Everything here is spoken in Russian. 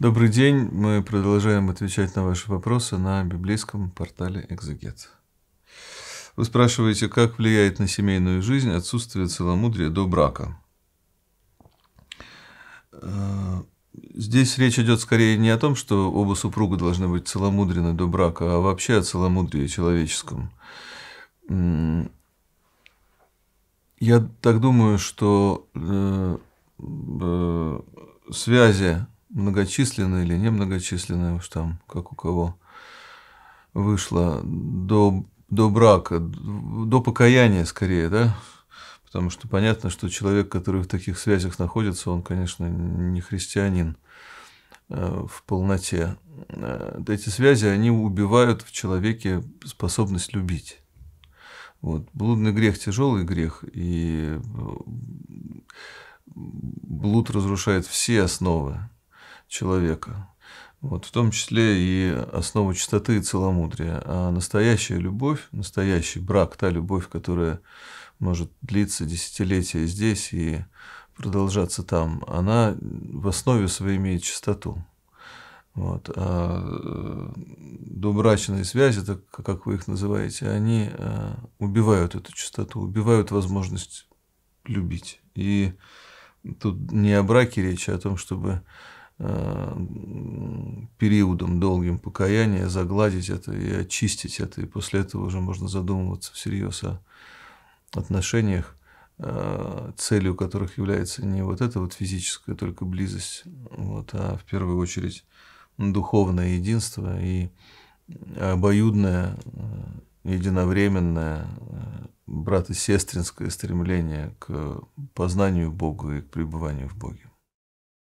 Добрый день. Мы продолжаем отвечать на ваши вопросы на библейском портале «Экзегет». Вы спрашиваете, как влияет на семейную жизнь отсутствие целомудрия до брака. Э, здесь речь идет скорее не о том, что оба супруга должны быть целомудрены до брака, а вообще о целомудрии человеческом. Я так думаю, что э, э, связи многочисленная или немногочисленная, уж там, как у кого вышло, до, до брака, до покаяния скорее, да? Потому что понятно, что человек, который в таких связях находится, он, конечно, не христианин э, в полноте. Э, эти связи, они убивают в человеке способность любить. Вот. Блудный грех – тяжелый грех, и э, блуд разрушает все основы человека. Вот, в том числе и основу чистоты и целомудрия. А настоящая любовь, настоящий брак, та любовь, которая может длиться десятилетия здесь и продолжаться там, она в основе своей имеет чистоту. Вот. А э, добрачные связи, так как вы их называете, они э, убивают эту чистоту, убивают возможность любить. И тут не о браке речь, а о том, чтобы Э, периодом долгим покаяния, загладить это и очистить это. И после этого уже можно задумываться всерьез о отношениях, э, целью которых является не вот эта вот физическая только близость, вот, а в первую очередь духовное единство и обоюдное, э, единовременное брат и сестринское стремление к познанию Бога и к пребыванию в Боге.